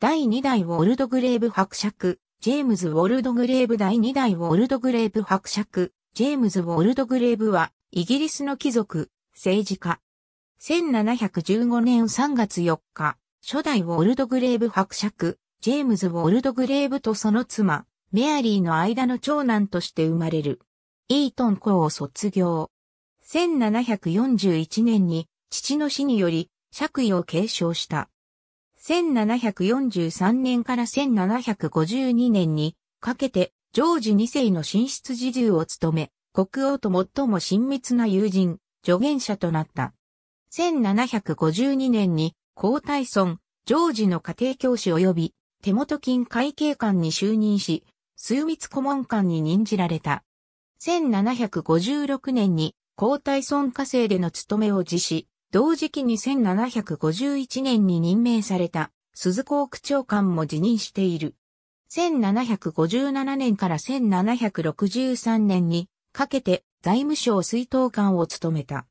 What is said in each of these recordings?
第2代ウォルドグレーブ伯爵、ジェームズ・ウォルドグレーブ第2代ウォルドグレーブ伯爵、ジェームズ・ウォルドグレーブは、イギリスの貴族、政治家。1715年3月4日、初代ウォルドグレーブ伯爵、ジェームズ・ウォルドグレーブとその妻、メアリーの間の長男として生まれる。イートン校を卒業。1741年に父の死により爵位を継承した。1743年から1752年にかけてジョージ2世の進出自従を務め、国王と最も親密な友人、助言者となった。1752年に皇太孫、ジョージの家庭教師及び手元金会計官に就任し、数密顧問官に任じられた。1756年に皇太孫家政での務めを辞し、同時期に1751年に任命された鈴子区長官も辞任している。1757年から1763年にかけて財務省水頭官を務めた。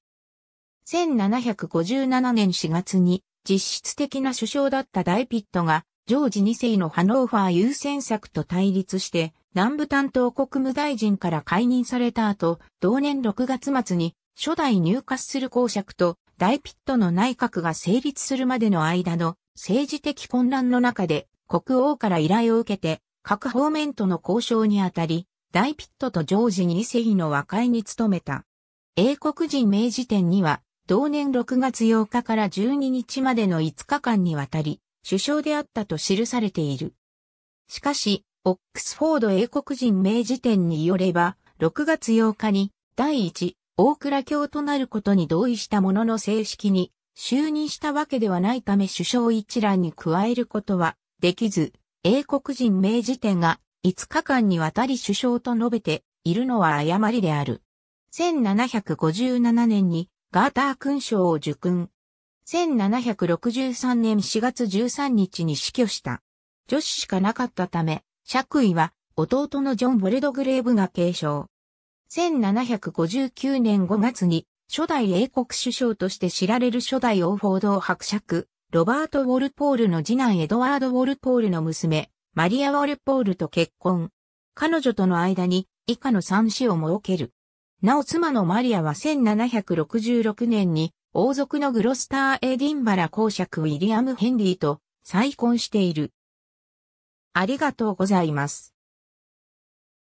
1757年4月に実質的な首相だったダイピットがジョージ2世のハノーファー優先策と対立して南部担当国務大臣から解任された後、同年6月末に初代入荷する公爵と大ピットの内閣が成立するまでの間の政治的混乱の中で国王から依頼を受けて各方面との交渉にあたり、大ピットとジョージ二世の和解に努めた。英国人明治典には、同年6月8日から12日までの5日間にわたり、首相であったと記されている。しかし、オックスフォード英国人明治典によれば、6月8日に第1大倉卿となることに同意したものの正式に就任したわけではないため首相一覧に加えることはできず、英国人明治典が5日間にわたり首相と述べているのは誤りである。1757年にガーター勲章を受勲。1763年4月13日に死去した。女子しかなかったため、爵位は弟のジョン・ボルドグレーブが継承。1759年5月に、初代英国首相として知られる初代王フォード伯爵、ロバート・ウォルポールの次男エドワード・ウォルポールの娘、マリア・ウォルポールと結婚。彼女との間に、以下の三子を設ける。なお妻のマリアは1766年に、王族のグロスター・エディンバラ公爵ウィリアム・ヘンリーと再婚している。ありがとうございます。